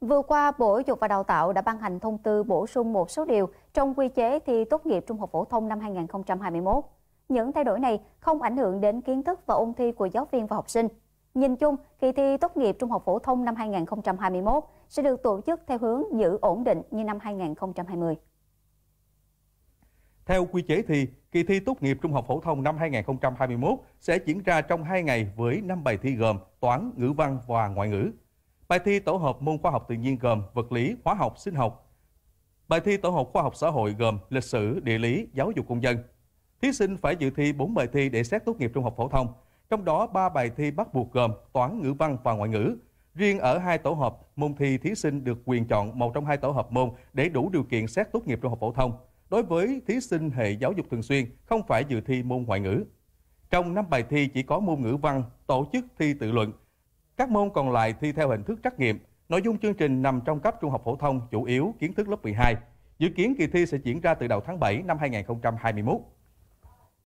Vừa qua, Bộ Giáo dục và Đào tạo đã ban hành thông tư bổ sung một số điều trong quy chế thi tốt nghiệp trung học phổ thông năm 2021. Những thay đổi này không ảnh hưởng đến kiến thức và ôn thi của giáo viên và học sinh. Nhìn chung, kỳ thi tốt nghiệp trung học phổ thông năm 2021 sẽ được tổ chức theo hướng giữ ổn định như năm 2020. Theo quy chế thi, kỳ thi tốt nghiệp trung học phổ thông năm 2021 sẽ diễn ra trong 2 ngày với 5 bài thi gồm toán, ngữ văn và ngoại ngữ. Bài thi tổ hợp môn khoa học tự nhiên gồm vật lý, hóa học, sinh học. Bài thi tổ hợp khoa học xã hội gồm lịch sử, địa lý, giáo dục công dân. Thí sinh phải dự thi 4 bài thi để xét tốt nghiệp trung học phổ thông, trong đó 3 bài thi bắt buộc gồm toán, ngữ văn và ngoại ngữ. Riêng ở hai tổ hợp môn thi thí sinh được quyền chọn một trong hai tổ hợp môn để đủ điều kiện xét tốt nghiệp trung học phổ thông. Đối với thí sinh hệ giáo dục thường xuyên không phải dự thi môn ngoại ngữ. Trong năm bài thi chỉ có môn ngữ văn tổ chức thi tự luận các môn còn lại thi theo hình thức trắc nghiệm. Nội dung chương trình nằm trong cấp trung học phổ thông, chủ yếu kiến thức lớp 12. Dự kiến kỳ thi sẽ diễn ra từ đầu tháng 7 năm 2021.